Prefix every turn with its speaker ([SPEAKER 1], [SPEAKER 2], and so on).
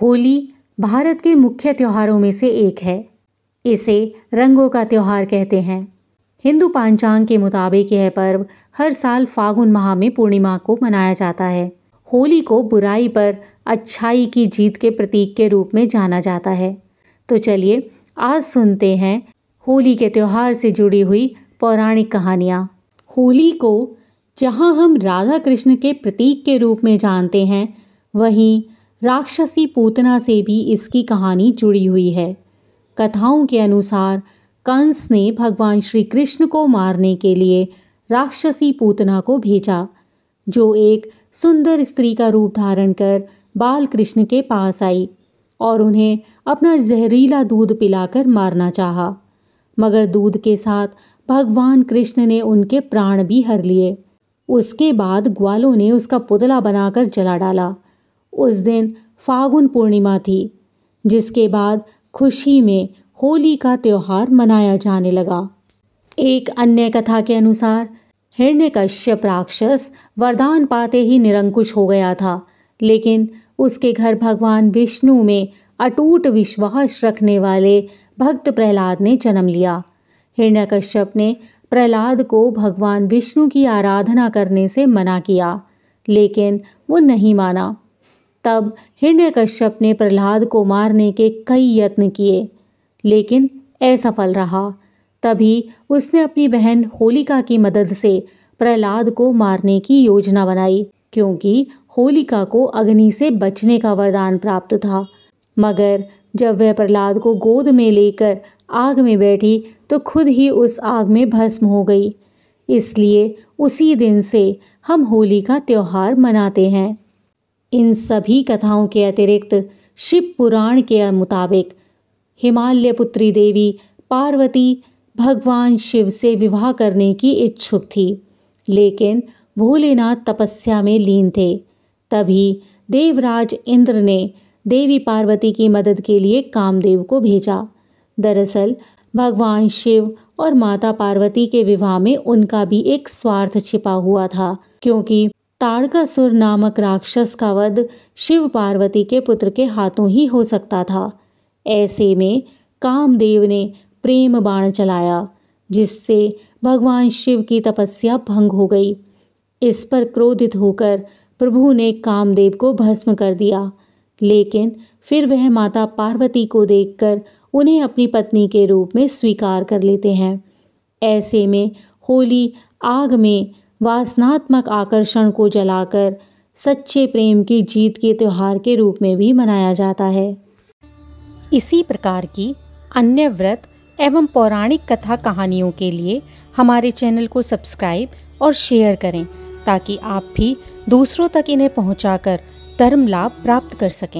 [SPEAKER 1] होली भारत के मुख्य त्योहारों में से एक है इसे रंगों का त्यौहार कहते हैं हिंदू पांचांग के मुताबिक यह पर्व हर साल फागुन माह में पूर्णिमा को मनाया जाता है होली को बुराई पर अच्छाई की जीत के प्रतीक के रूप में जाना जाता है तो चलिए आज सुनते हैं होली के त्यौहार से जुड़ी हुई पौराणिक कहानियाँ होली को जहाँ हम राधा कृष्ण के प्रतीक के रूप में जानते हैं वहीं राक्षसी पूतना से भी इसकी कहानी जुड़ी हुई है कथाओं के अनुसार कंस ने भगवान श्री कृष्ण को मारने के लिए राक्षसी पूतना को भेजा जो एक सुंदर स्त्री का रूप धारण कर बाल कृष्ण के पास आई और उन्हें अपना जहरीला दूध पिलाकर मारना चाहा मगर दूध के साथ भगवान कृष्ण ने उनके प्राण भी हर लिए उसके बाद ग्वालों ने उसका पुतला बनाकर जला डाला उस दिन फागुन पूर्णिमा थी जिसके बाद खुशी में होली का त्यौहार मनाया जाने लगा एक अन्य कथा के अनुसार हिरण्यकश्यप राक्षस वरदान पाते ही निरंकुश हो गया था लेकिन उसके घर भगवान विष्णु में अटूट विश्वास रखने वाले भक्त प्रहलाद ने जन्म लिया हिरण्यकश्यप ने प्रहलाद को भगवान विष्णु की आराधना करने से मना किया लेकिन वो नहीं माना तब हिरण्यकश्यप ने प्रहलाद को मारने के कई यत्न किए लेकिन असफल रहा तभी उसने अपनी बहन होलिका की मदद से प्रहलाद को मारने की योजना बनाई क्योंकि होलिका को अग्नि से बचने का वरदान प्राप्त था मगर जब वह प्रहलाद को गोद में लेकर आग में बैठी तो खुद ही उस आग में भस्म हो गई इसलिए उसी दिन से हम होली का त्यौहार मनाते हैं इन सभी कथाओं के अतिरिक्त शिव पुराण के मुताबिक हिमालय पुत्री देवी पार्वती भगवान शिव से विवाह करने की इच्छुक थी लेकिन भोलेनाथ तपस्या में लीन थे तभी देवराज इंद्र ने देवी पार्वती की मदद के लिए कामदेव को भेजा दरअसल भगवान शिव और माता पार्वती के विवाह में उनका भी एक स्वार्थ छिपा हुआ था क्योंकि ताड़कासुर नामक राक्षस का वध शिव पार्वती के पुत्र के हाथों ही हो सकता था ऐसे में कामदेव ने प्रेम बाण चलाया जिससे भगवान शिव की तपस्या भंग हो गई इस पर क्रोधित होकर प्रभु ने कामदेव को भस्म कर दिया लेकिन फिर वह माता पार्वती को देखकर उन्हें अपनी पत्नी के रूप में स्वीकार कर लेते हैं ऐसे में होली आग में वासनात्मक आकर्षण को जलाकर सच्चे प्रेम की जीत के त्यौहार के रूप में भी मनाया जाता है इसी प्रकार की अन्य व्रत एवं पौराणिक कथा कहानियों के लिए हमारे चैनल को सब्सक्राइब और शेयर करें ताकि आप भी दूसरों तक इन्हें पहुंचाकर धर्म लाभ प्राप्त कर सकें